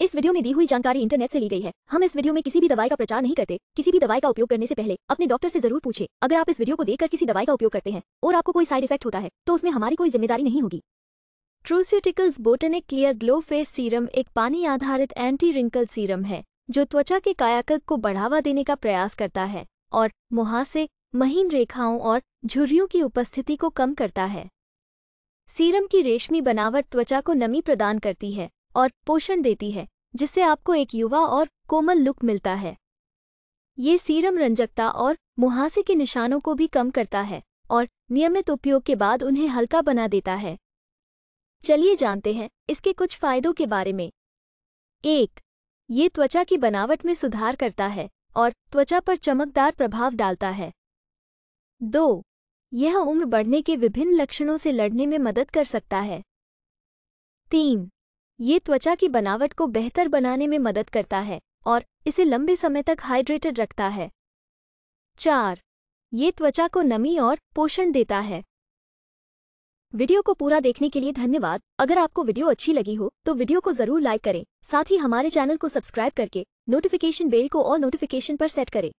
इस वीडियो में दी हुई जानकारी इंटरनेट से ली गई है हम इस वीडियो में किसी भी दवाई का प्रचार नहीं करते किसी भी दवाई का उपयोग करने से पहले अपने डॉक्टर से जरूर पूछे अगर आप इस वीडियो को देखकर किसी दवाई का उपयोग करते हैं और आपको कोई साइड इफेक्ट होता है तो उसमें हमारी कोई जिम्मेदारी नहीं होगी truceuticals botanic clear glow face serum एक पानी आधारित एंटी रिंकल सीरम है जो त्वचा के कायाकल्प को बढ़ावा देने का प्रयास करता है और मुहासे महीन रेखाओं और झुर्रियों की उपस्थिति को कम करता है सीरम की रेशमी बनावट त्वचा को नमी प्रदान करती है और पोषण देती है जिससे आपको एक युवा और कोमल लुक मिलता है ये सीरम रंजकता और मुहासे के निशानों को भी कम करता है और नियमित उपयोग के बाद उन्हें हल्का बना देता है चलिए जानते हैं इसके कुछ फायदों के बारे में एक ये त्वचा की बनावट में सुधार करता है और त्वचा पर चमकदार प्रभाव डालता है दो यह उम्र बढ़ने के विभिन्न लक्षणों से लड़ने में मदद कर सकता है तीन ये त्वचा की बनावट को बेहतर बनाने में मदद करता है और इसे लंबे समय तक हाइड्रेटेड रखता है चार ये त्वचा को नमी और पोषण देता है वीडियो को पूरा देखने के लिए धन्यवाद अगर आपको वीडियो अच्छी लगी हो तो वीडियो को जरूर लाइक करें साथ ही हमारे चैनल को सब्सक्राइब करके नोटिफिकेशन बेल को और नोटिफिकेशन पर सेट करें